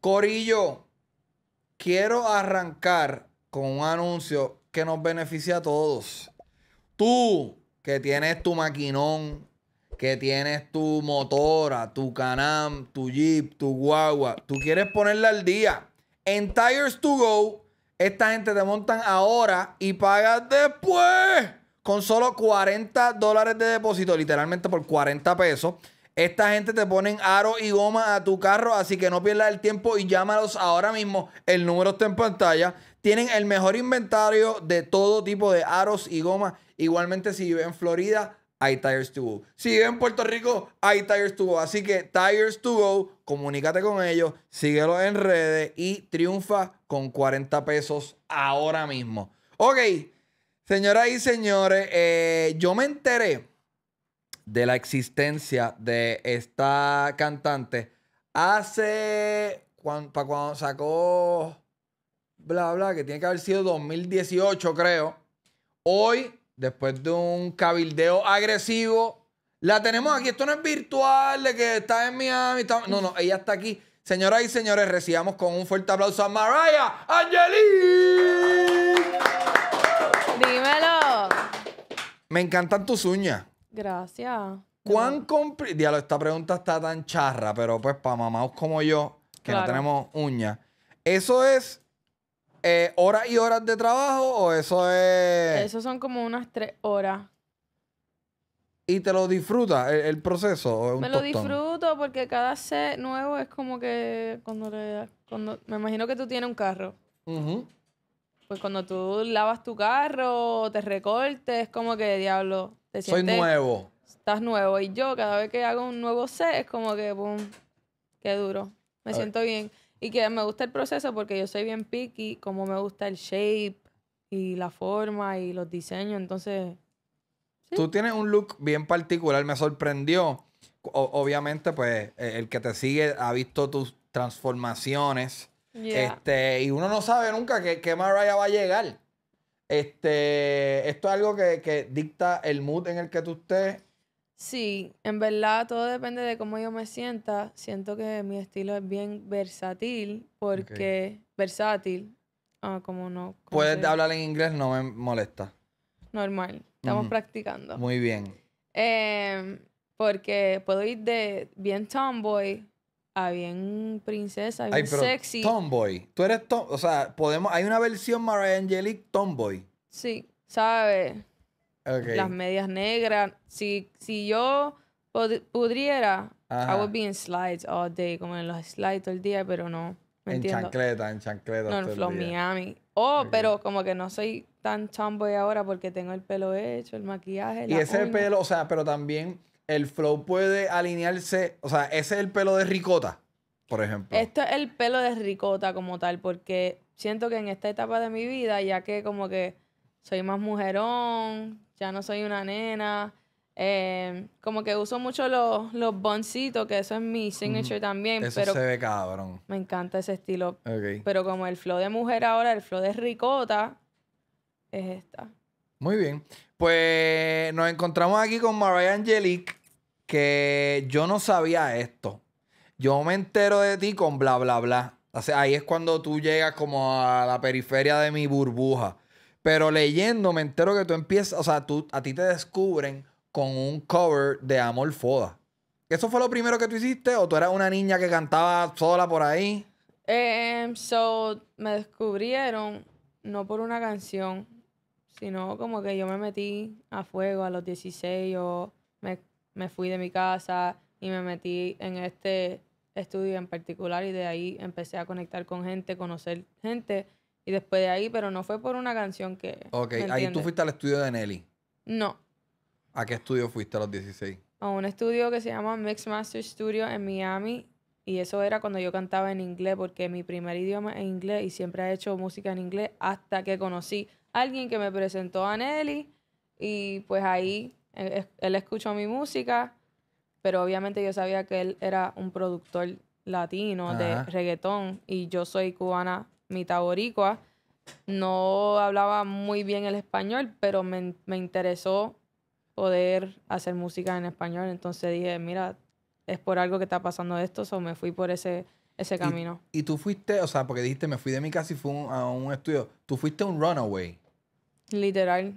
Corillo, quiero arrancar con un anuncio que nos beneficia a todos. Tú que tienes tu maquinón, que tienes tu motora, tu canam, tu jeep, tu guagua, tú quieres ponerla al día. En Tires to Go, esta gente te montan ahora y pagas después con solo 40 dólares de depósito, literalmente por 40 pesos. Esta gente te ponen aro y goma a tu carro, así que no pierdas el tiempo y llámalos ahora mismo. El número está en pantalla. Tienen el mejor inventario de todo tipo de aros y goma. Igualmente, si vive en Florida, hay Tires to Go. Si vive en Puerto Rico, hay Tires to Go. Así que Tires to Go, comunícate con ellos, síguelos en redes y triunfa con 40 pesos ahora mismo. Ok, señoras y señores, eh, yo me enteré de la existencia de esta cantante hace. Cuando, para cuando sacó. Bla, bla, que tiene que haber sido 2018, creo. Hoy, después de un cabildeo agresivo, la tenemos aquí. Esto no es virtual, de que está en Miami. No, no, ella está aquí. Señoras y señores, recibamos con un fuerte aplauso a Mariah Angelín Dímelo. Me encantan tus uñas. Gracias. ¿Cuán diablo Esta pregunta está tan charra, pero pues para mamados como yo, que no tenemos uñas. ¿Eso es eh, horas y horas de trabajo o eso es...? Eso son como unas tres horas. ¿Y te lo disfrutas el, proceso? me lo disfruto porque cada set nuevo es como que cuando me imagino que tú tienes un carro. Pues cuando tú lavas tu carro, o te recortes, es como que, diablo, soy nuevo. Estás nuevo. Y yo, cada vez que hago un nuevo set, es como que, boom, ¡Qué duro! Me siento bien. Y que me gusta el proceso porque yo soy bien picky, como me gusta el shape y la forma y los diseños. Entonces. Tú tienes un look bien particular, me sorprendió. obviamente, pues, eh, el que te sigue ha visto tus transformaciones. Este, y uno no sabe nunca qué más Mariah va a llegar. Este, esto es algo que, dicta el mood en el que tú estés. Sí, en verdad todo depende de cómo yo me sienta. Siento que mi estilo es bien versátil porque versátil, ah, como no. Puedes hablar en inglés, no me molesta. Normal, estamos practicando. Muy bien. Em, porque puedo ir de bien tomboy bien princesa, bien sexy. Tomboy. Tú eres tom O sea, podemos. Hay una versión Mariah Angelic Tomboy. Sí, ¿sabes? Las medias negras. Si, si yo pudiera, I would be in slides all day, como en los slides todo el día, pero no. en chancleta, en chancleta. No, en Flow Miami. Oh, pero como que no soy tan tomboy ahora porque tengo el pelo hecho, el maquillaje. Y ese pelo, o sea, pero también el flow puede alinearse. O sea, ese es el pelo de ricota, por ejemplo. Esto es el pelo de ricota como tal, porque siento que en esta etapa de mi vida, ya que como que soy más mujerón, ya no soy una nena. Em, como que uso mucho los, los boncitos, que eso es mi signature también. Eso se ve cabrón. Me encanta ese estilo. Pero como el flow de mujer ahora, el flow de ricota, es esta. Muy bien. Pues nos encontramos aquí con Mariah Angelique que yo no sabía esto. Yo me entero de ti con bla, bla, bla. sea, ahí es cuando tú llegas como a la periferia de mi burbuja. Pero leyendo me entero que tú empiezas, o sea, tú, a ti te descubren con un cover de Amor Foda. ¿Eso fue lo primero que tú hiciste o tú eras una niña que cantaba sola por ahí? Em, so, me descubrieron no por una canción, sino como que yo me metí a fuego a los 16 o me me fui de mi casa y me metí en este estudio en particular y de ahí empecé a conectar con gente, conocer gente y después de ahí, pero no fue por una canción que... Ok, ahí tú fuiste al estudio de Nelly. No. ¿A qué estudio fuiste a los 16? A un estudio que se llama Mix Master Studio en Miami y eso era cuando yo cantaba en inglés porque mi primer idioma es inglés y siempre he hecho música en inglés hasta que conocí a alguien que me presentó a Nelly y pues ahí él, escuchó mi música, pero obviamente yo sabía que él era un productor latino de reggaetón y yo soy cubana, mitad boricua. No hablaba muy bien el español, pero me, interesó poder hacer música en español. Entonces dije, mira, es por algo que está pasando esto, o me fui por ese, ese camino. ¿Y, tú fuiste, o sea, porque dijiste, me fui de mi casa y fui a un estudio, tú fuiste un runaway. Literal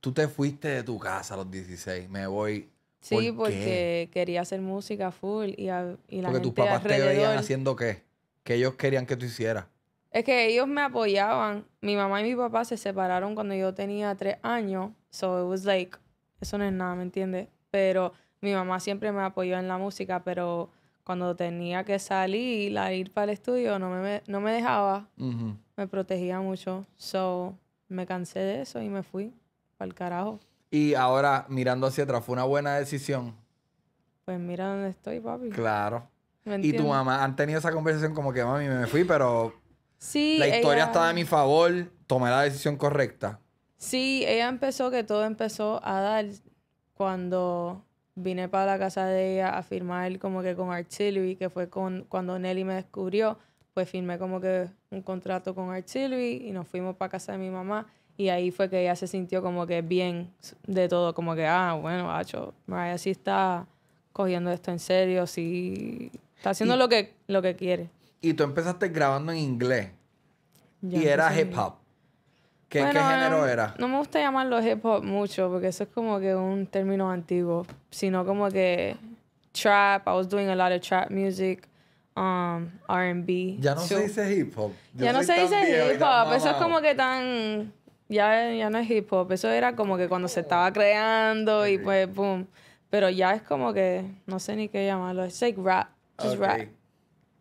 tú te fuiste de tu casa a los 16, me voy. Sí, porque quería hacer música full y, y Porque tus papás te veían haciendo qué? Que ellos querían que tú hicieras. Es que ellos me apoyaban. Mi mamá y mi papá se separaron cuando yo tenía tres años. So it was like, eso no es nada, ¿me entiendes? Pero mi mamá siempre me apoyó en la música, pero cuando tenía que salir a ir para el estudio, no me, no me dejaba. Me protegía mucho. So me cansé de eso y me fui carajo. Y ahora, mirando hacia atrás, ¿fue una buena decisión? Pues mira dónde estoy, papi. Claro. y tu mamá, han tenido esa conversación como que, mami, me fui, pero sí, la historia está a mi favor, tomé la decisión correcta. Sí, ella empezó, que todo empezó a dar cuando vine para la casa de ella a firmar como que con Artillery, que fue con, cuando Nelly me descubrió, pues firmé como que un contrato con Artillery y nos fuimos para casa de mi mamá. Y ahí fue que ella se sintió como que bien de todo, como que, ah, bueno, macho, Mariah sí está cogiendo esto en serio, sí está haciendo lo, que, lo que quiere. Y tú empezaste grabando en inglés. y era hip hop. ¿Qué, género era? No me gusta llamarlo hip hop mucho, porque eso es como que un término antiguo, sino como que trap, I was doing a lot of trap music, um, RB. Ya no se dice hip hop. ya no se dice hip hop, eso es como que tan ya, ya no es hip hop, eso era como que cuando se oh. estaba creando y pues boom. Pero ya es como que no sé ni qué llamarlo, es like rap,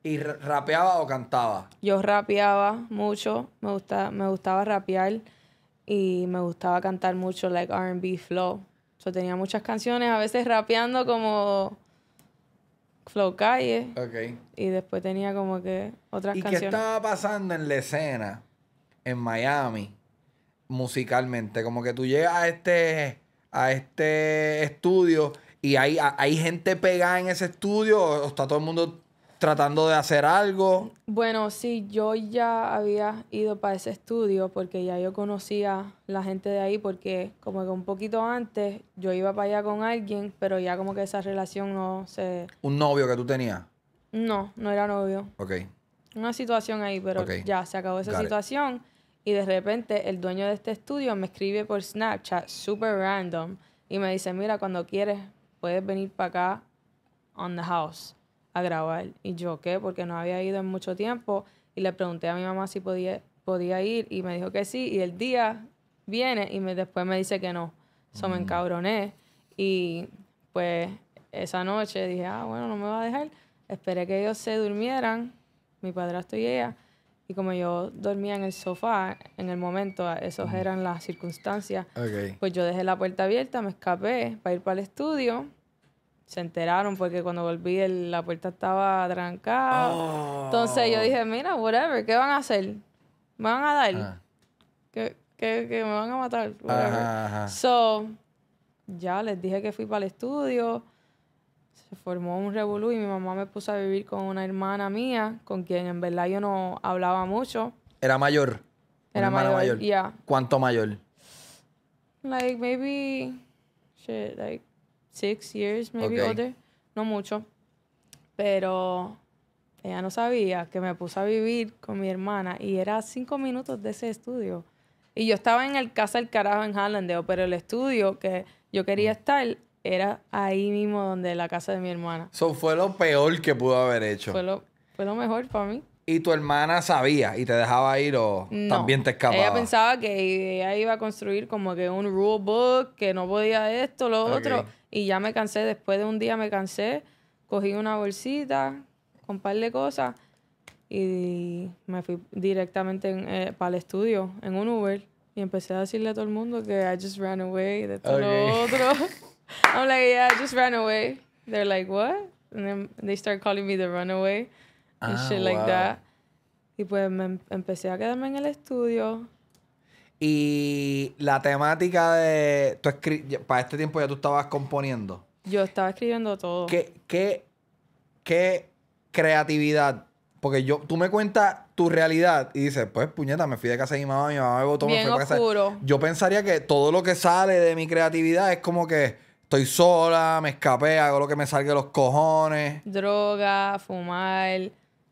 ¿Y rapeaba o cantaba? Yo rapeaba mucho, me gustaba, me gustaba rapear y me gustaba cantar mucho like R&B flow. Yo tenía muchas canciones, a veces rapeando como flow calle. Y después tenía como que otras canciones. ¿Y qué estaba pasando en la escena en Miami? musicalmente. Como que tú llegas a este, a este estudio y hay, hay gente pegada en ese estudio o está todo el mundo tratando de hacer algo. Bueno, sí, yo ya había ido para ese estudio porque ya yo conocía la gente de ahí porque como que un poquito antes yo iba para allá con alguien, pero ya como que esa relación no se... ¿Un novio que tú tenías? No, no era novio. Ok. Una situación ahí, pero ya se acabó esa situación y de repente el dueño de este estudio me escribe por Snapchat, super random, y me dice, mira, cuando quieres puedes venir para acá on the house a grabar. Y yo, ¿qué? Porque no había ido en mucho tiempo y le pregunté a mi mamá si podía, podía ir y me dijo que sí. Y el día viene y me, después me dice que no. Eso me mm. encabroné y pues esa noche dije, ah, bueno, no me va a dejar. Esperé que ellos se durmieran, mi padrastro y ella y como yo dormía en el sofá, en el momento, esas eran las circunstancias, pues yo dejé la puerta abierta, me escapé para ir para el estudio. Se enteraron porque cuando volví la puerta estaba trancada. Oh. Entonces yo dije, mira, whatever, ¿qué van a hacer? ¿Me van a dar? Ah. que qué, me van a matar? So, ya les dije que fui para el estudio se formó un revolú y mi mamá me puso a vivir con una hermana mía, con quien en verdad yo no hablaba mucho. ¿Era mayor? Era mayor, ¿Cuánto mayor? Like, maybe, shit, like, six years, maybe older. No mucho. Pero ella no sabía que me puso a vivir con mi hermana y era cinco minutos de ese estudio. Y yo estaba en el Casa del Carajo en Hallandeo, pero el estudio que yo quería estar era ahí mismo donde la casa de mi hermana. Eso fue lo peor que pudo haber hecho. Fue lo, fue lo mejor para mí. ¿Y tu hermana sabía y te dejaba ir o también te escapaba? Ella pensaba que ella iba a construir como que un rule book, que no podía esto, lo otro. Y ya me cansé, después de un día me cansé, cogí una bolsita con un par de cosas y me fui directamente eh, para el estudio en un Uber y empecé a decirle a todo el mundo que I just ran away de todo lo otro. I'm like, yeah, I just ran away. They're like, what? And then they start calling me the runaway and ah, shit like that. Y pues em-, empecé a quedarme en el estudio. Y la temática de. para este tiempo ya tú estabas componiendo. Yo estaba escribiendo todo. ¿Qué, qué, qué creatividad? Porque yo, tú me cuentas tu realidad y dices, pues puñeta, me fui de casa y mi mamá, mi mamá me botó, me Yo pensaría que todo lo que sale de mi creatividad es como que Estoy sola, me escapé, hago lo que me salga de los cojones. Droga, fumar,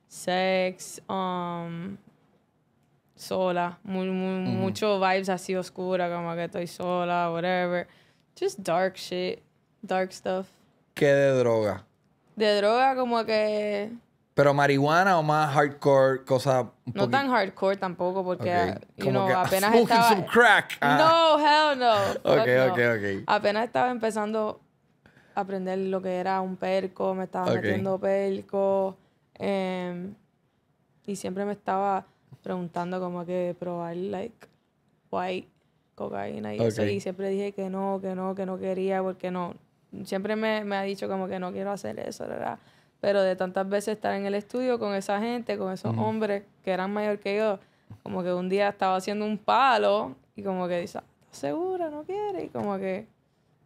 sex, um, sola. Mucho vibes así oscura, como que estoy sola, whatever. Just dark shit, dark stuff. ¿Qué de droga? De droga como que pero marihuana o más hardcore, cosa No tan hardcore tampoco, porque apenas estaba... some ah. No, hell no. ok, ok, ok. Apenas estaba empezando a aprender lo que era un perco, me estaba metiendo perco. Em, y siempre me estaba preguntando como que probar, like, white cocaína y eso. Y siempre dije que no, que no, que no quería, porque no. Siempre me, me ha dicho como que no quiero hacer eso, ¿verdad? pero de tantas veces estar en el estudio con esa gente, con esos hombres que eran mayor que yo, como que un día estaba haciendo un palo y como que dice, ¿estás segura? ¿No quieres? Y como que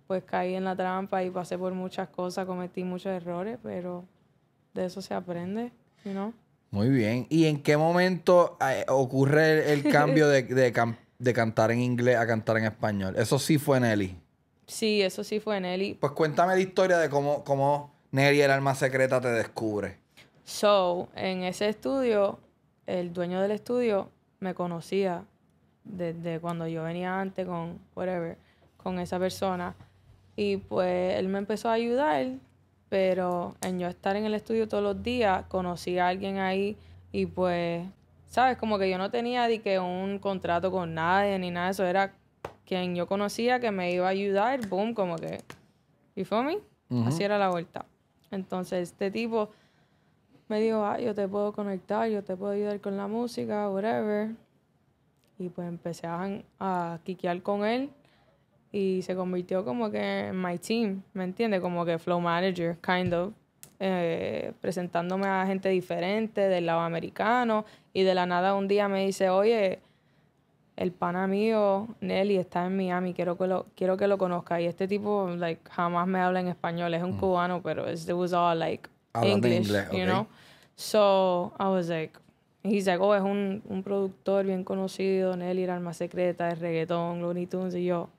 pues caí en la trampa y pasé por muchas cosas, cometí muchos errores, pero de eso se aprende, ¿no? Muy bien. ¿Y en qué momento eh, ocurre el, cambio de, de, cantar en inglés a cantar en español? Eso sí fue en Nelly. Sí, eso sí fue en Nelly. Pues cuéntame la historia de cómo, cómo Neri, el alma secreta, te descubre. So, en ese estudio, el dueño del estudio me conocía desde cuando yo venía antes con whatever, con esa persona. Y pues él me empezó a ayudar, pero en yo estar en el estudio todos los días, conocí a alguien ahí y pues, ¿sabes? Como que yo no tenía que un contrato con nadie ni nada de eso, era quien yo conocía que me iba a ayudar, boom, como que, ¿y fue mí? Así era la vuelta. Entonces este tipo me dijo, ah, yo te puedo conectar, yo te puedo ayudar con la música, whatever. Y pues empecé a, a con él y se convirtió como que en my team, ¿me entiendes? Como que flow manager, kind of. Eh, presentándome a gente diferente del lado americano y de la nada un día me dice, oye, el pana mío, Nelly, está en Miami, quiero que lo, quiero que lo conozca. Y este tipo, like, jamás me habla en español, es un mm. cubano, pero es was all like English, inglés, you know. So I was like, he's like, oh, es un, un productor bien conocido, Nelly, era alma secreta, de reggaetón, Looney Tunes, y yo,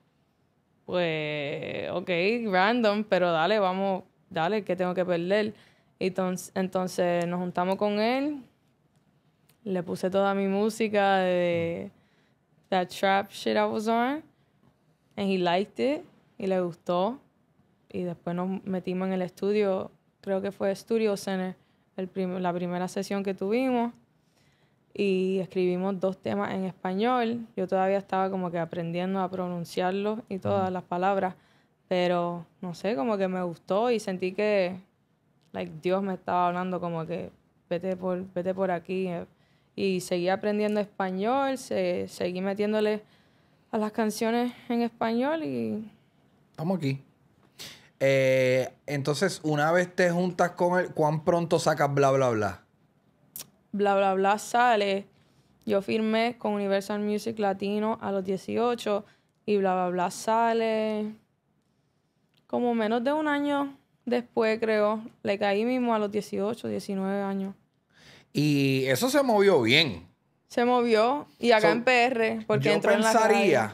pues, ok, random, pero dale, vamos, dale, ¿qué tengo que perder. Entonces, entonces nos juntamos con él, le puse toda mi música de that trap shit I was on. And he liked it. Y le gustó. Y después nos metimos en el estudio. Creo que fue Studio Center. El la primera sesión que tuvimos. Y escribimos dos temas en español. Yo todavía estaba como que aprendiendo a pronunciarlo y todas las palabras. Pero no sé, como que me gustó y sentí que like, Dios me estaba hablando como que vete por, vete por aquí eh, y seguí aprendiendo español, se, seguí metiéndole a las canciones en español y... Estamos aquí. Eh, entonces, una vez te juntas con él, ¿cuán pronto sacas bla, bla, bla? Bla, bla, bla sale. Yo firmé con Universal Music Latino a los 18 y bla, bla, bla sale. Como menos de un año después, creo. Le caí mismo a los 18, 19 años. Y eso se movió bien. Se movió y acá en PR, porque yo entró pensaría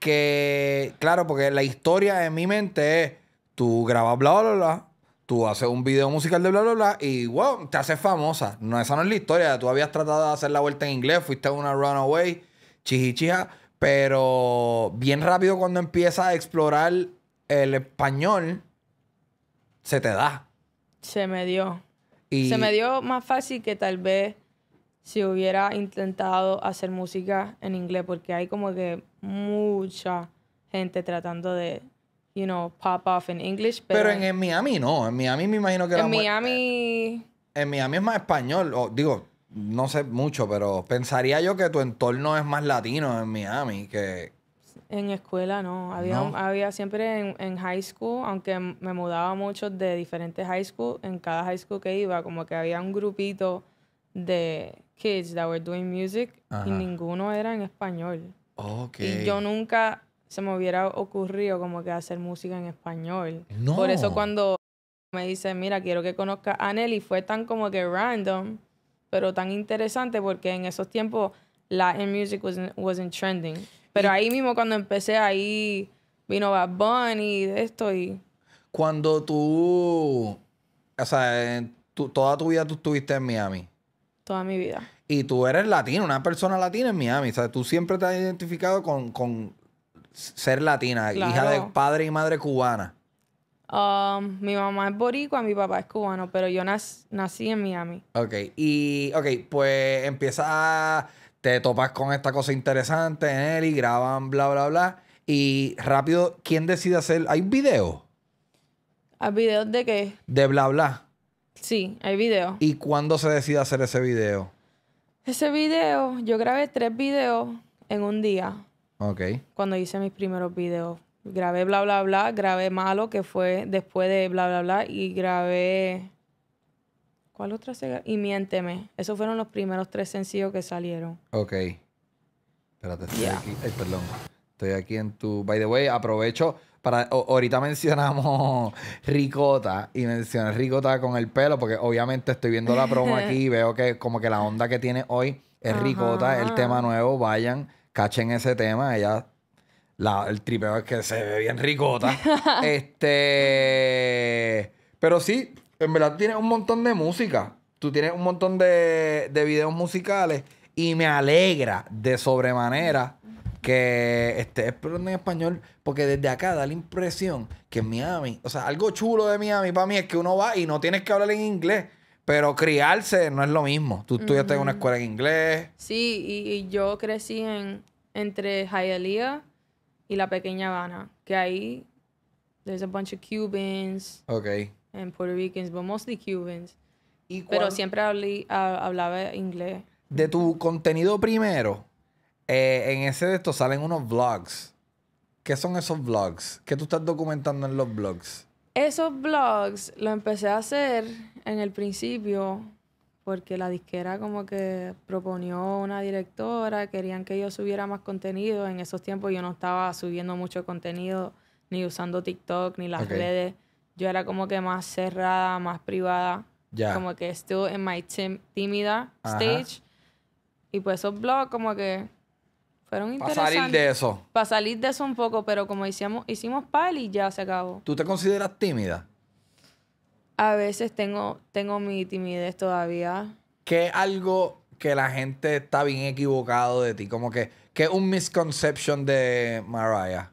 que, claro, porque la historia en mi mente es: tú grabas bla, bla, bla, tú haces un video musical de bla, bla, bla, y wow, te haces famosa. No, esa no es la historia. Tú habías tratado de hacer la vuelta en inglés, fuiste una runaway, chija. pero bien rápido cuando empiezas a explorar el español, se te da. Se me dio. Se me dio más fácil que tal vez si hubiera intentado hacer música en inglés, porque hay como que mucha gente tratando de, you know, pop off en inglés. Pero, en, Miami no, en Miami me imagino que... En Miami... Eh, en Miami es más español, o, digo, no sé mucho, pero pensaría yo que tu entorno es más latino en Miami que, en escuela no, había, había siempre en, en, high school, aunque me mudaba mucho de diferentes high school, en cada high school que iba, como que había un grupito de kids that were doing music y ninguno era en español. Okay. Y yo nunca se me hubiera ocurrido como que hacer música en español. Por eso cuando me dice, mira, quiero que conozca a Nelly, fue tan como que random, pero tan interesante porque en esos tiempos Latin music was, wasn't trending. Pero ahí mismo cuando empecé, ahí vino Bad Bunny y de esto y... Cuando tú... O sea, toda tu vida tú estuviste en Miami. Toda mi vida. Y tú eres latino, una persona latina en Miami. O sea, tú siempre te has identificado con, ser latina, hija de padre y madre cubana. Um, mi mamá es boricua, mi papá es cubano, pero yo nací en Miami. Ok, y ok, pues empieza a te topas con esta cosa interesante en él y graban, bla, bla, bla. Y rápido, ¿quién decide hacer? ¿Hay video? ¿Hay videos de qué? De bla, bla. Sí, hay video ¿Y cuándo se decide hacer ese video? Ese video, yo grabé tres videos en un día. Ok. Cuando hice mis primeros videos. Grabé bla, bla, bla, grabé malo, que fue después de bla, bla, bla, y grabé ¿Cuál otra se Y Miénteme. Esos fueron los primeros tres sencillos que salieron. Ok. Espérate, estoy aquí. Ay, perdón. Estoy aquí en tu. By the way, aprovecho. Para, ahorita mencionamos ricota y mencioné ricota con el pelo porque obviamente estoy viendo la promo aquí y veo que como que la onda que tiene hoy es ricota, el tema nuevo, vayan, cachen ese tema, ella el tripeo es que se ve bien ricota. este pero sí, en verdad tú tienes un montón de música, tú tienes un montón de, de videos musicales y me alegra de sobremanera que estés explorando en español, porque desde acá da la impresión que en Miami, o sea, algo chulo de Miami para mí es que uno va y no tienes que hablar en inglés. Pero criarse no es lo mismo. Tú estudiaste en una escuela en inglés. Sí, y, yo crecí en, entre Hialeah y la pequeña Habana, que ahí there's a bunch of Cubans. Okay en Puerto Ricans, but mostly Cubans. pero siempre hablaba inglés. De tu contenido primero, eh, en ese de estos salen unos vlogs. ¿Qué son esos vlogs? ¿Qué tú estás documentando en los vlogs? Esos vlogs lo empecé a hacer en el principio porque la disquera como que proponió una directora, querían que yo subiera más contenido. En esos tiempos yo no estaba subiendo mucho contenido, ni usando TikTok, ni las redes yo era como que más cerrada, más privada. Ya. Como que estuve en my tímida stage. Y pues esos blogs como que fueron Para salir de eso. Para salir de eso un poco, pero como hicimos, hicimos pal y ya se acabó. ¿Tú te consideras tímida? A veces tengo, tengo mi timidez todavía. ¿Qué algo que la gente está bien equivocado de ti? Como que, que un misconception de Mariah.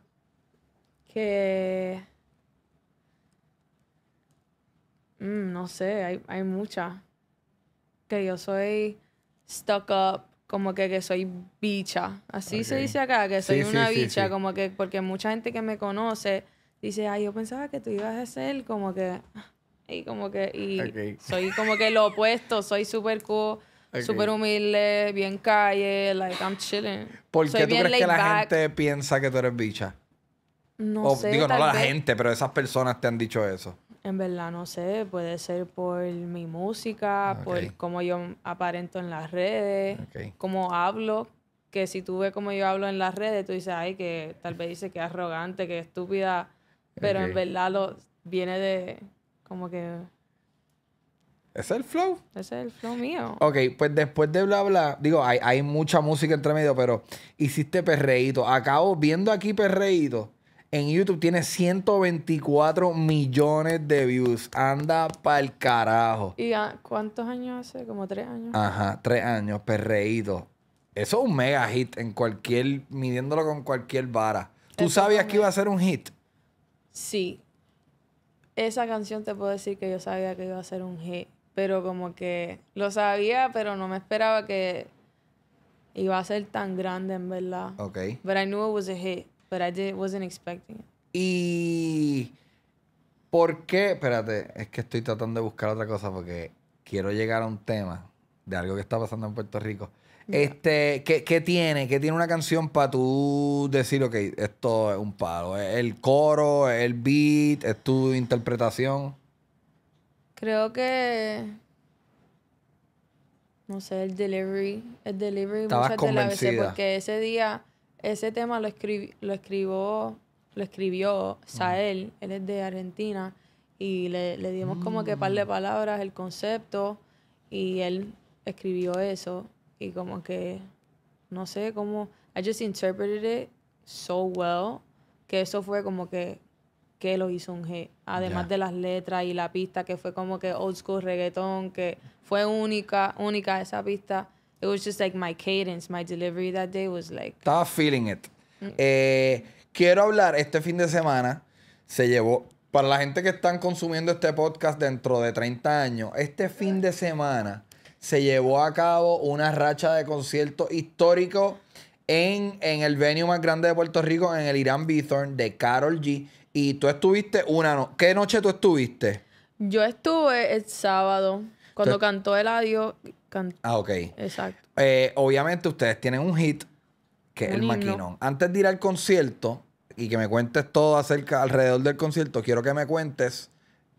Que Mm, no sé, hay, hay muchas. Que yo soy stuck up, como que, soy bicha. Así se dice acá, que soy una bicha, como que porque mucha gente que me conoce dice, ay, yo pensaba que tú ibas a ser como que... Y como que... Y soy como que lo opuesto, soy super cool. super Súper humilde, bien calle, like I'm chilling. ¿Por qué tú crees que la gente piensa que tú eres bicha? No sé. Digo, no la gente, pero esas personas te han dicho eso. En verdad no sé, puede ser por mi música, por cómo yo aparento en las redes, cómo hablo, que si tú ves cómo yo hablo en las redes, tú dices, ay, que tal vez dice que es arrogante, que es estúpida, pero en verdad lo viene de como que... es el flow. Ese es el flow mío. Ok, pues después de bla bla, digo, hay, hay mucha música entre medio, pero hiciste perreíto. Acabo viendo aquí perreíto en YouTube tiene 124 millones de views. Anda el carajo. ¿Y cuántos años hace? Como tres años. Ajá, tres años, perreído. Eso es un mega hit en cualquier, midiéndolo con cualquier vara. ¿Tú sabías que iba a ser un hit? Sí. Esa canción te puedo decir que yo sabía que iba a ser un hit. Pero como que lo sabía, pero no me esperaba que iba a ser tan grande en verdad. Ok. But I knew it was a hit. Pero I wasn't expecting Y ¿por qué? Espérate, es que estoy tratando de buscar otra cosa porque quiero llegar a un tema de algo que está pasando en Puerto Rico. Este, ¿qué, tiene? ¿Qué tiene una canción para tú decir, ok, esto es un palo? ¿El coro? ¿El beat? ¿Es tu interpretación? Creo que. No sé, el delivery. El delivery Estabas muchas Porque ese día ese tema lo, lo, escribió, lo escribió Sael, él es de Argentina, y le, dimos como que par de mm. palabras, el concepto, y él escribió eso, y como que, no sé, cómo, I just interpreted it so well, que eso fue como que que lo hizo un G. Además de las letras y la pista que fue como que old school reggaetón, que fue única, única esa pista. It was just like my cadence, my delivery that day was like. Estaba feeling it. Mm. Eh, quiero hablar este fin de semana. Se llevó. Para la gente que están consumiendo este podcast dentro de 30 años, este fin de semana se llevó a cabo una racha de conciertos históricos en, en el venue más grande de Puerto Rico, en el Irán Bithorn, de Carol G. Y tú estuviste una noche. ¿Qué noche tú estuviste? Yo estuve el sábado. Cuando cantó el cantó. Ah, ok. Exacto. Eh, obviamente ustedes tienen un hit que es el maquinón. Antes de ir al concierto y que me cuentes todo acerca alrededor del concierto, quiero que me cuentes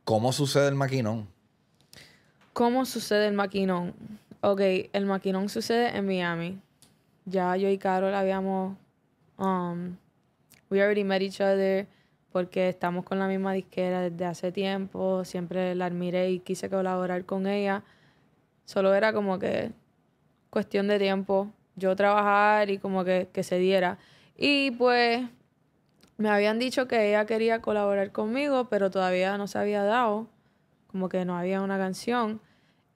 cómo sucede el maquinón. ¿Cómo sucede el maquinón? Ok, el maquinón sucede en Miami. Ya yo y Carol habíamos. Um, we already met each other porque estamos con la misma disquera desde hace tiempo, siempre la admiré y quise colaborar con ella. Solo era como que cuestión de tiempo, yo trabajar y como que, se diera. Y pues me habían dicho que ella quería colaborar conmigo, pero todavía no se había dado, como que no había una canción.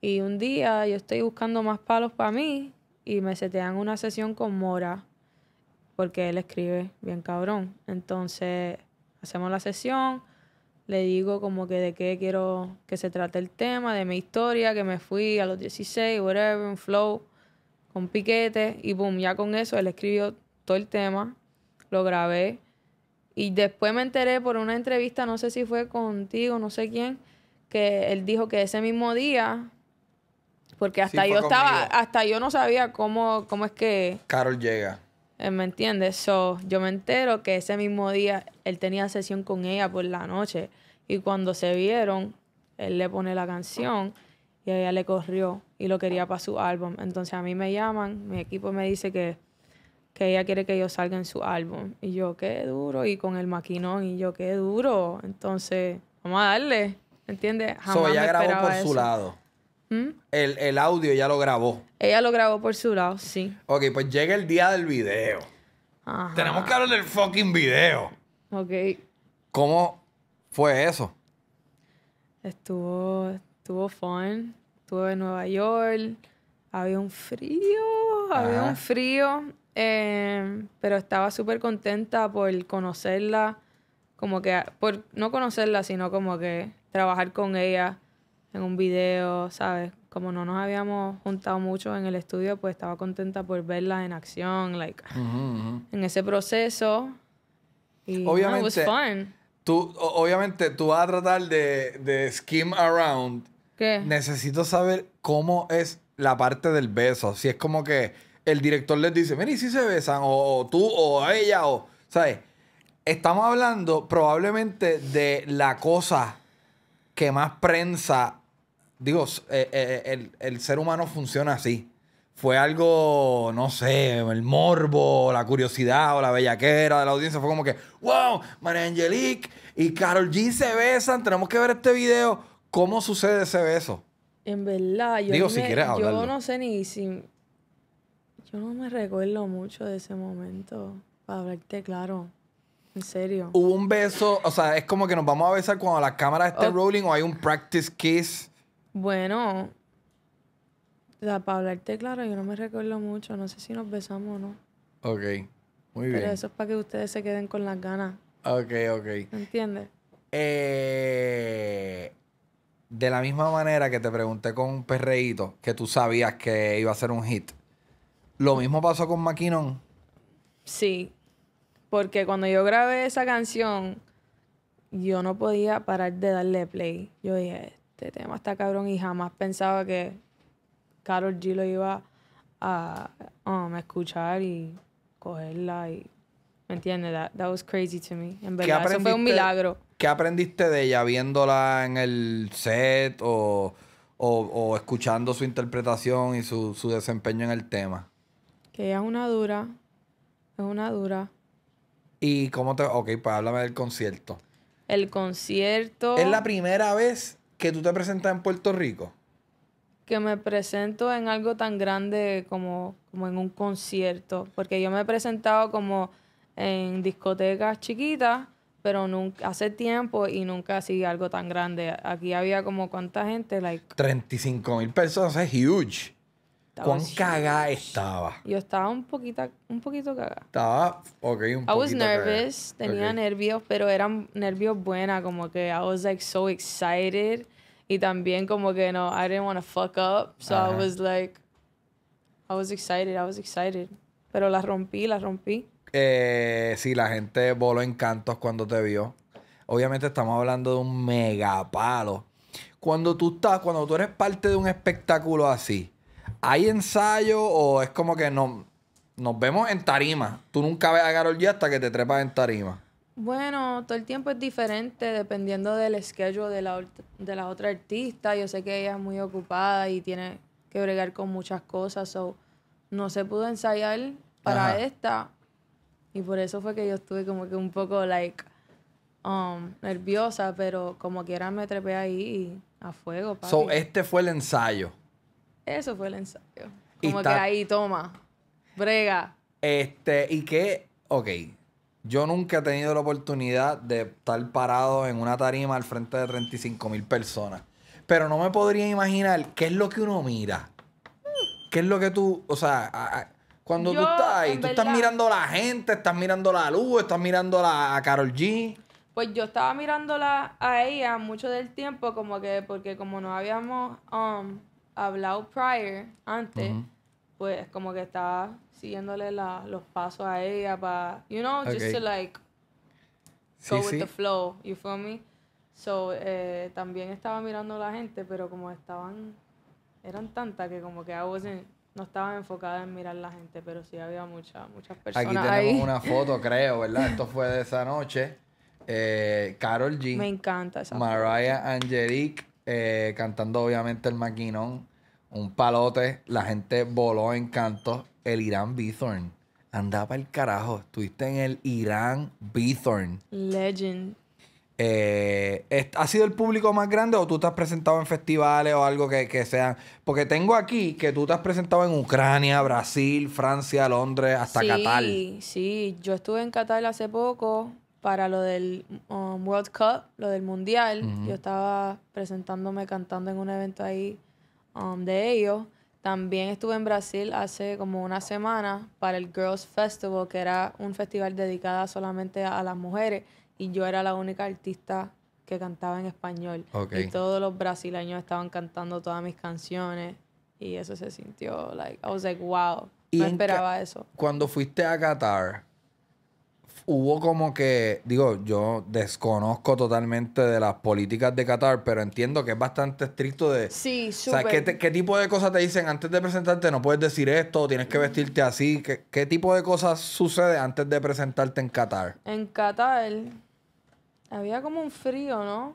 Y un día yo estoy buscando más palos para mí y me setean una sesión con Mora, porque él escribe bien cabrón. Entonces hacemos la sesión, le digo como que de qué quiero que se trate el tema, de mi historia, que me fui a los 16, whatever, un flow, con piquete, y boom, ya con eso él escribió todo el tema, lo grabé, y después me enteré por una entrevista, no sé si fue contigo, no sé quién, que él dijo que ese mismo día, porque hasta yo estaba, hasta yo no sabía cómo, cómo es que... Carol llega. Eh, ¿Me entiende? So, yo me entero que ese mismo día él tenía sesión con ella por la noche. Y cuando se vieron, él le pone la canción y ella le corrió y lo quería para su álbum. Entonces a mí me llaman, mi equipo me dice que, que ella quiere que yo salga en su álbum. Y yo, qué duro. Y con el maquinón, y yo, qué duro. Entonces, vamos a darle. ¿Entiendes? Jamás so, ella grabó por su lado. ¿Mm? El, audio ya lo grabó. Ella lo grabó por su lado, sí. Ok, pues llega el día del video. Tenemos que hablar del fucking video. Ok. ¿Cómo fue eso? Estuvo, estuvo fun. Estuve en Nueva York. Había un frío, había un frío. Em, pero estaba súper contenta por conocerla. Como que, por no conocerla, sino como que trabajar con ella en un video, ¿sabes? Como no nos habíamos juntado mucho en el estudio, pues estaba contenta por verla en acción, like, en ese proceso. Y, obviamente, Tú, obviamente, tú vas a tratar de, de skim around. ¿Qué? Necesito saber cómo es la parte del beso. Si es como que el director les dice, mira, y si se besan, o, o tú, o ella, o, ¿sabes? Estamos hablando probablemente de la cosa que más prensa Digo, eh, eh, el, ser humano funciona así. Fue algo, no sé, el morbo, la curiosidad o la bellaquera de la audiencia. Fue como que, wow, María Angelique y Carol G se besan, tenemos que ver este video. ¿Cómo sucede ese beso? En verdad, yo, yo no sé ni si... Yo no me recuerdo mucho de ese momento, para hablarte claro. En serio. Hubo un beso, o sea, es como que nos vamos a besar cuando la cámara esté rolling o hay un practice kiss. Bueno, o para hablarte claro, yo no me recuerdo mucho. No sé si nos besamos o no. Ok, muy bien. Pero eso es para que ustedes se queden con las ganas. Ok, ok. ¿Entiendes? Eh, de la misma manera que te pregunté con un perreíto que tú sabías que iba a ser un hit, ¿lo mismo pasó con Maquinón? Sí, porque cuando yo grabé esa canción, yo no podía parar de darle play. Yo dije, este tema está cabrón y jamás pensaba que Carol G lo iba a um, escuchar y cogerla y ¿me entiendes? That, was crazy to me. En verdad, eso fue un milagro. ¿Qué aprendiste de ella viéndola en el set o, o, escuchando su interpretación y su, su desempeño en el tema? Que ella es una dura, es una dura. ¿Y cómo te...? Ok, pues háblame del concierto. El concierto... Es la primera vez que tú te presentas en Puerto Rico? Que me presento en algo tan grande como, como en un concierto, porque yo me he presentado como en discotecas chiquitas, pero nunca, hace tiempo y nunca así algo tan grande. Aquí había como cuánta gente, like... 35 mil personas, es huge. ¿Cuán cagada estaba? Yo estaba un poquito, un poquito cagada. Estaba, ok, un poquito I was nervous, tenía nervios, pero eran nervios buenos, como que I was like so excited. Y también como que no, I didn't want to fuck up. So I was like, I was excited, I was excited. Pero las rompí, la rompí. Eh, sí, la gente voló en cantos cuando te vio. Obviamente estamos hablando de un mega palo. Cuando tú estás, cuando tú eres parte de un espectáculo así, ¿Hay ensayo o es como que no, nos vemos en tarima? Tú nunca ves a Carol ya hasta que te trepas en tarima. Bueno, todo el tiempo es diferente dependiendo del schedule de la, otra artista. Yo sé que ella es muy ocupada y tiene que bregar con muchas cosas. So, no se pudo ensayar para esta. Y por eso fue que yo estuve como que un poco, like, um, nerviosa. Pero como quiera me trepé ahí a fuego. este fue el ensayo. Eso fue el ensayo. Como que ahí, toma, brega. Este, y que, ok, yo nunca he tenido la oportunidad de estar parado en una tarima al frente de 35 mil personas. Pero no me podría imaginar qué es lo que uno mira. ¿Qué es lo que tú, o sea, cuando tú estás ahí, tú estás mirando a la gente, estás mirando la luz, estás mirando a Carol G. Pues yo estaba mirándola a ella mucho del tiempo, como que, porque como no habíamos um, hablado prior, antes, pues como que estaba siguiéndole los pasos a ella para, you know, just to like go with the flow, you feel me? So, eh, también estaba mirando la gente, pero como estaban, eran tantas que como que I wasn't, no estaba enfocada en mirar la gente, pero sí había muchas muchas personas. Aquí tenemos una foto, creo, ¿verdad? Esto fue de esa noche. Carol eh, G. Me encanta esa Mariah eh, cantando obviamente el maquinón, un palote, la gente voló en canto, el Irán Bithorn. Andaba el carajo, estuviste en el Irán Bithorn. Legend. Eh, ¿Ha sido el público más grande o tú te has presentado en festivales o algo que, que Porque tengo aquí que tú te has presentado en Ucrania, Brasil, Francia, Londres, hasta catal Qatar. Sí, sí, yo estuve en Qatar hace poco, para lo del um, World Cup, lo del Mundial. Yo estaba presentándome cantando en un evento ahí um, de ellos. También estuve en Brasil hace como una semana para el Girls Festival, que era un festival dedicado solamente a, las mujeres. Y yo era la única artista que cantaba en español. Y todos los brasileños estaban cantando todas mis canciones. Y eso se sintió, like, I was like, wow. No esperaba eso. Cuando fuiste a Qatar, hubo como que, digo, yo desconozco totalmente de las políticas de Qatar, pero entiendo que es bastante estricto de... Sí, ¿qué, tipo de cosas te dicen antes de presentarte? No puedes decir esto, tienes que vestirte así. ¿Qué, qué tipo de cosas sucede antes de presentarte en Qatar? En Qatar había como un frío, ¿no?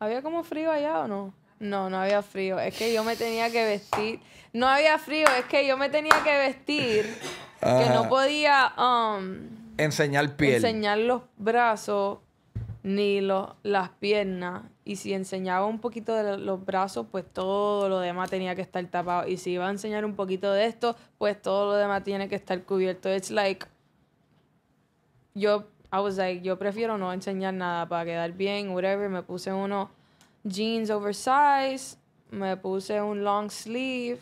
¿Había como frío allá o no? No, no había frío. Es que yo me tenía que vestir. No había frío, es que yo me tenía que vestir. que no podía... Um, enseñar piel. Enseñar los brazos ni los, las piernas. Y si enseñaba un poquito de los brazos, pues todo lo demás tenía que estar tapado. Y si iba a enseñar un poquito de esto, pues todo lo demás tiene que estar cubierto. It's like. Yo, I was like, yo prefiero no enseñar nada para quedar bien, whatever. Me puse unos jeans oversized, me puse un long sleeve.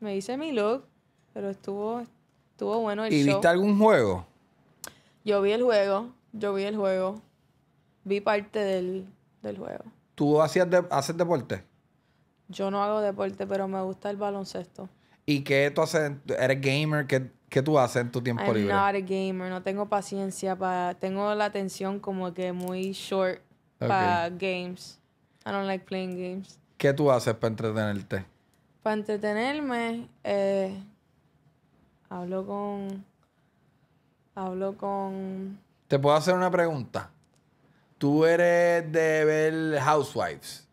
Me hice mi look, pero estuvo, Estuvo bueno el ¿Y viste algún juego? Yo vi el juego, yo vi el juego. Vi parte del, juego. ¿Tú hacías de- haces deporte? Yo no hago deporte, pero me gusta el baloncesto. ¿Y qué tú haces? ¿Eres gamer? ¿Qué, tú haces en tu tiempo I'm libre? not a gamer, no tengo paciencia para... Tengo la atención como que muy short para games. I don't like playing games. ¿Qué tú haces para entretenerte? Para entretenerme, eh, Hablo con. Hablo con. Te puedo hacer una pregunta. Tú eres de ver Housewives.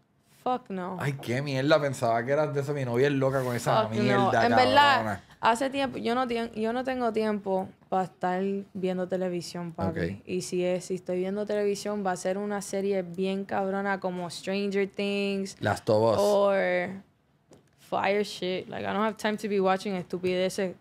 Fuck no. Ay, qué mierda. Pensaba que eras de esa Mi novia es loca con esa mierda. No. En verdad, hace tiempo, yo no, yo no tengo tiempo para estar viendo televisión, papi. Y si, es, si estoy viendo televisión, va a ser una serie bien cabrona como Stranger Things. Las Tobos. O fire shit. Like, I don't have time to be watching estupideces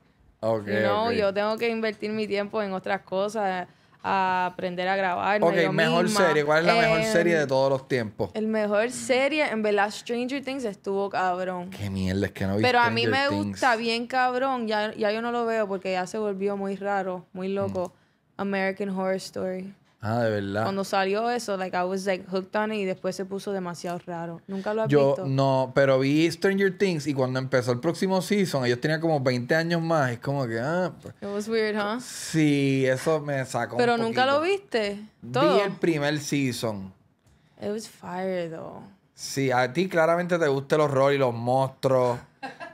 no, yo tengo que invertir mi tiempo en otras cosas, a aprender a grabar. Ok, mejor serie. ¿Cuál es la mejor serie de em, todos los tiempos? El mejor serie, en verdad, Stranger Things estuvo cabrón. Qué mierda, es que no vi Pero a mí me gusta bien cabrón. Ya, ya yo no lo veo porque ya se volvió muy raro, muy loco. Mm. American Horror Story. Ah, de verdad. Cuando salió eso, like, I was like hooked on it y después se puso demasiado raro. Nunca lo visto. Yo, No, pero vi Stranger Things y cuando empezó el próximo season, ellos tenían como 20 años más. Es como que, ah. Pues. It was weird, huh? Sí, eso me sacó. Pero nunca lo viste. ¿Todo? Vi el primer season. It was fire, though. Sí, a ti claramente te gusta el horror y los monstruos.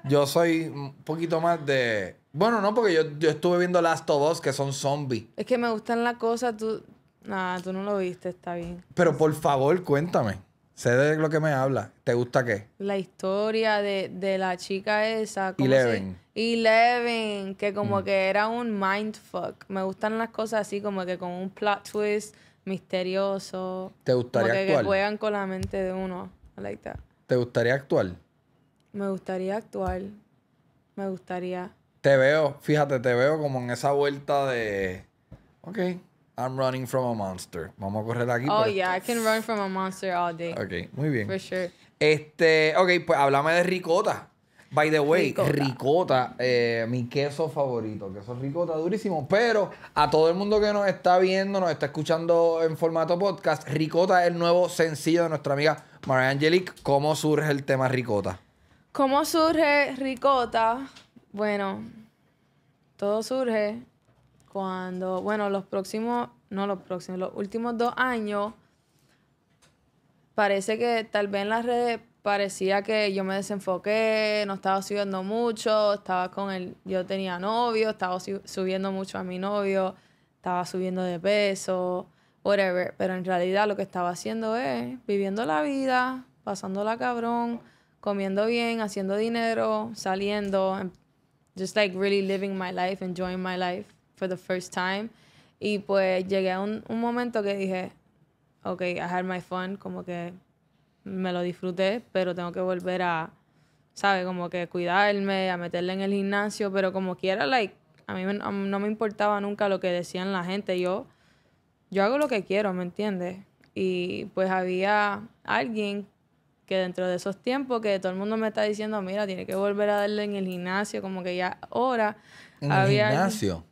Yo soy un poquito más de. Bueno, no, porque yo, yo estuve viendo Last of Us, que son zombies. Es que me gustan las cosas. Tú, Nah, tú no lo viste, está bien. Pero por favor, cuéntame. Sé de lo que me habla. ¿Te gusta qué? La historia de, la chica esa. ¿cómo Eleven. Eleven, que como mm. que era un mindfuck. Me gustan las cosas así, como que con un plot twist misterioso. ¿Te gustaría como que, juegan con la mente de uno. ¿Te gustaría actuar? Me gustaría actuar. Me gustaría. Te veo, fíjate, te veo como en esa vuelta de. Ok, I'm running from a monster. Vamos a correr aquí. Oh, yeah, I can run from a monster all day. Ok, muy bien. For sure. Este, ok, pues háblame de ricota. By the way, ricota, eh, mi queso favorito. Queso ricota, durísimo. Pero a todo el mundo que nos está viendo, nos está escuchando en formato podcast, ricota es el nuevo sencillo de nuestra amiga María Angelique. ¿Cómo surge el tema ricota? ¿Cómo surge ricota? Bueno, todo surge cuando, bueno, los próximos, no los próximos, los últimos dos años, parece que tal vez en las redes parecía que yo me desenfoqué, no estaba subiendo mucho, estaba con el, yo tenía novio, estaba subiendo mucho a mi novio, estaba subiendo de peso, whatever, pero en realidad lo que estaba haciendo es viviendo la vida, pasando la cabrón, comiendo bien, haciendo dinero, saliendo, just like really living my life, enjoying my life for the first time. Y pues llegué a un, momento que dije, ok, I had my fun, como que me lo disfruté, pero tengo que volver a, ¿sabes? Como que cuidarme, a meterle en el gimnasio, pero como quiera, like, a mí no, me importaba nunca lo que decían la gente. Yo, yo hago lo que quiero, ¿me entiendes? Y pues había alguien que dentro de esos tiempos que todo el mundo me está diciendo, mira, tiene que volver a darle en el gimnasio, como que ya ahora. había gimnasio?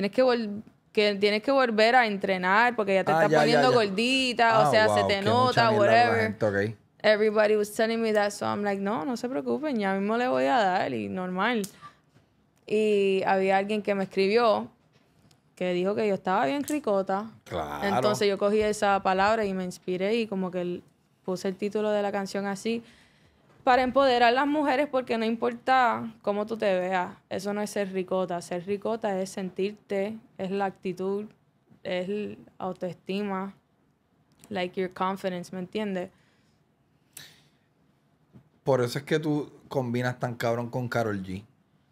tienes que volver que tienes que volver a entrenar porque ya te ah, estás poniendo gordita, o ah, sea, se te nota, whatever. Everybody was telling me that, so I'm like, no, no se preocupen, ya mismo le voy a dar y normal. Y había alguien que me escribió que dijo que yo estaba bien ricota. Entonces yo cogí esa palabra y me inspiré y como que puse el título de la canción así para empoderar a las mujeres porque no importa cómo tú te veas, eso no es ser ricota, ser ricota es sentirte, es la actitud, es la autoestima, like your confidence, ¿me entiendes? Por eso es que tú combinas tan cabrón con Carol G.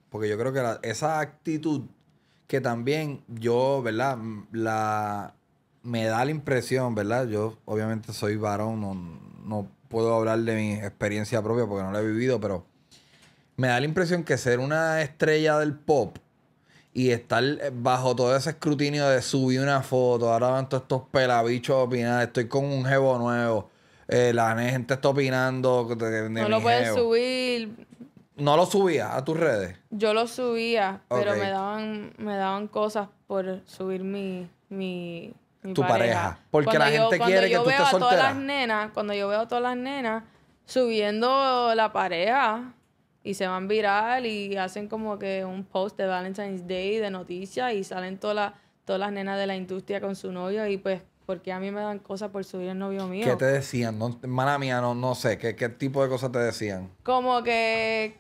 Porque yo creo que esa actitud que también yo, ¿verdad? La, me da la impresión, ¿verdad? Yo obviamente soy varón, no, no puedo hablar de mi experiencia propia porque no la he vivido, pero me da la impresión que ser una estrella del pop y estar bajo todo ese escrutinio de subir una foto, ahora van todos estos pelabichos a opinar, estoy con un jevo nuevo, eh, la gente está opinando. no lo puedes subir. ¿No lo subías a tus redes? Yo lo subía, pero me daban, me daban cosas por subir mi, mi tu pareja. Porque la gente quiere que tú estés soltera. Todas las nenas, cuando yo veo a todas las nenas subiendo la pareja y se van viral y hacen como que un post de Valentine's Day de noticias y salen todas las todas las nenas de la industria con su novio y pues porque a mí me dan cosas por subir el novio mío. ¿Qué te decían? No, mía, no, no sé. ¿Qué, tipo de cosas te decían? Como que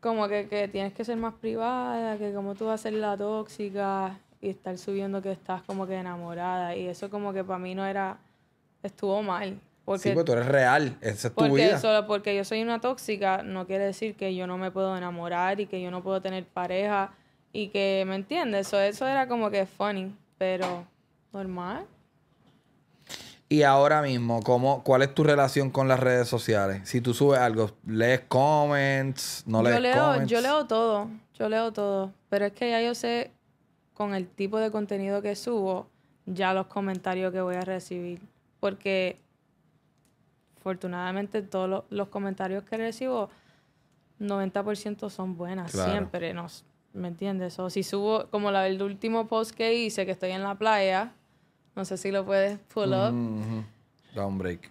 como que, que, tienes que ser más privada, que como tú vas a ser la tóxica y estar subiendo que estás como que enamorada. Y eso como que para mí no era, estuvo mal. Porque, sí, porque tú eres real, esa es tu porque vida. Solo porque yo soy una tóxica no quiere decir que yo no me puedo enamorar y que yo no puedo tener pareja y que, ¿me entiendes? Eso, eso era como que funny, pero normal. Y ahora mismo, ¿cómo, ¿cuál es tu relación con las redes sociales? Si tú subes algo, ¿lees comments? ¿No lees yo leo, Yo leo todo, yo leo todo. Pero es que ya yo sé con el tipo de contenido que subo, ya los comentarios que voy a recibir. Porque afortunadamente todos los, comentarios que recibo, 90% son buenas, siempre. ¿no? ¿Me entiendes? O si subo, como el último post que hice, que estoy en la playa, no sé si lo puedes pull up. Mm-hmm. break.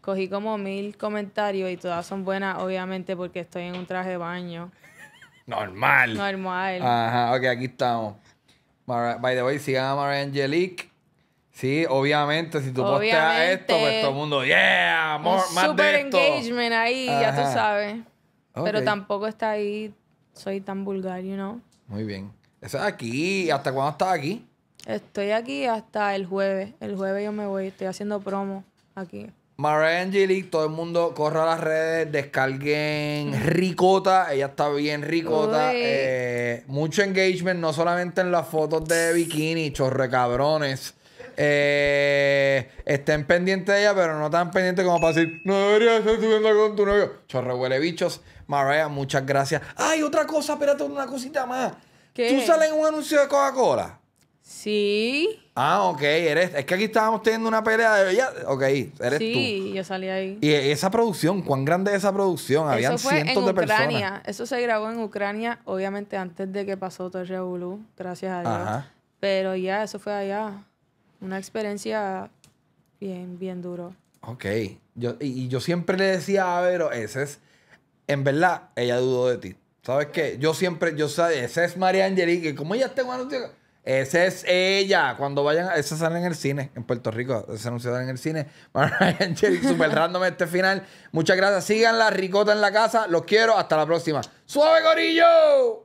Cogí como mil comentarios y todas son buenas, obviamente, porque estoy en un traje de baño. Normal. Normal. Ajá, ok, aquí estamos by the way, sigan a María Angelique. Sí, obviamente, si tú posteas esto, pues todo el mundo, yeah, más de esto. engagement ahí, ya tú sabes. Pero tampoco está ahí, soy tan vulgar, you know. Muy bien. Eso es aquí. ¿Hasta cuándo estás aquí? Estoy aquí hasta el jueves. El jueves yo me voy, estoy haciendo promo aquí. María Angelique, todo el mundo corra a las redes, descarguen Ricota, ella está bien ricota. Eh, mucho engagement, no solamente en las fotos de bikini, chorre cabrones. Eh, estén pendientes de ella, pero no tan pendientes como para decir, no deberías estar subiendo con tu novio. Chorre huele bichos. María, muchas gracias. Ay, otra cosa, espérate, una cosita más. Tú sales en un anuncio de Coca-Cola. Sí. Ah, ok. Eres, es que aquí estábamos teniendo una pelea de Ok, eres tú. Sí, yo salí ahí. ¿Y e, esa producción? ¿Cuán grande es esa producción? Habían Eso fue cientos en de Ucrania. Eso se grabó en Ucrania, obviamente antes de que pasó todo el gracias a Dios. Pero ya, eso fue allá. Una experiencia bien, bien duro. Ok. Yo, y, yo siempre le decía a Vero, ese es... En verdad, ella dudó de ti. ¿Sabes qué? Yo siempre, yo sé esa es María Angelique. Como ella está noticia. Esa es ella. Cuando vayan, esa sale en el cine, en Puerto Rico. se anuncio en el cine. super random este final. Muchas gracias. Síganla, ricota en la casa. Los quiero. Hasta la próxima. ¡Suave, gorillo!